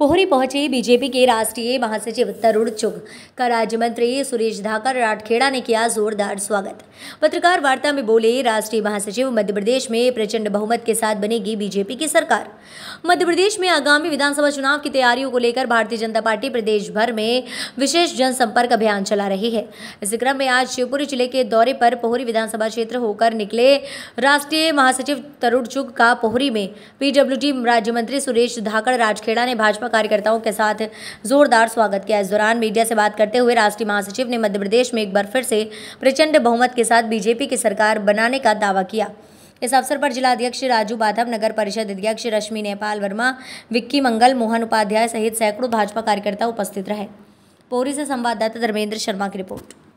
पोहरी पहुंचे बीजेपी के राष्ट्रीय महासचिव तरुण चुग का राज्य मंत्री सुरेश धाकर राठखेड़ा ने किया जोरदार स्वागत पत्रकार वार्ता में बोले राष्ट्रीय महासचिव मध्य प्रदेश में प्रचंड बहुमत के साथ बनेगी बीजेपी की सरकार मध्य प्रदेश में आगामी विधानसभा चुनाव की तैयारियों को लेकर भारतीय जनता पार्टी प्रदेश भर में विशेष जनसंपर्क अभियान चला रही है इसी क्रम में आज शिवपुरी जिले के दौरे पर पोहरी विधानसभा क्षेत्र होकर निकले राष्ट्रीय महासचिव तरुण चुग का पोहरी में पीडब्ल्यू राज्य मंत्री सुरेश धाकड़ राजखेड़ा ने भाजपा कार्यकर्ताओं के साथ जोरदार स्वागत किया इस दौरान मीडिया से बात करते हुए राष्ट्रीय महासचिव ने मध्य प्रदेश में एक बार फिर से प्रचंड बहुमत के साथ बीजेपी की सरकार बनाने का दावा किया इस अवसर पर जिलाध्यक्ष राजू बाधव नगर परिषद अध्यक्ष रश्मि नेपाल वर्मा विक्की मंगल मोहन उपाध्याय सहित सैकड़ों भाजपा कार्यकर्ता उपस्थित रहे पौरी से संवाददाता धर्मेंद्र शर्मा की रिपोर्ट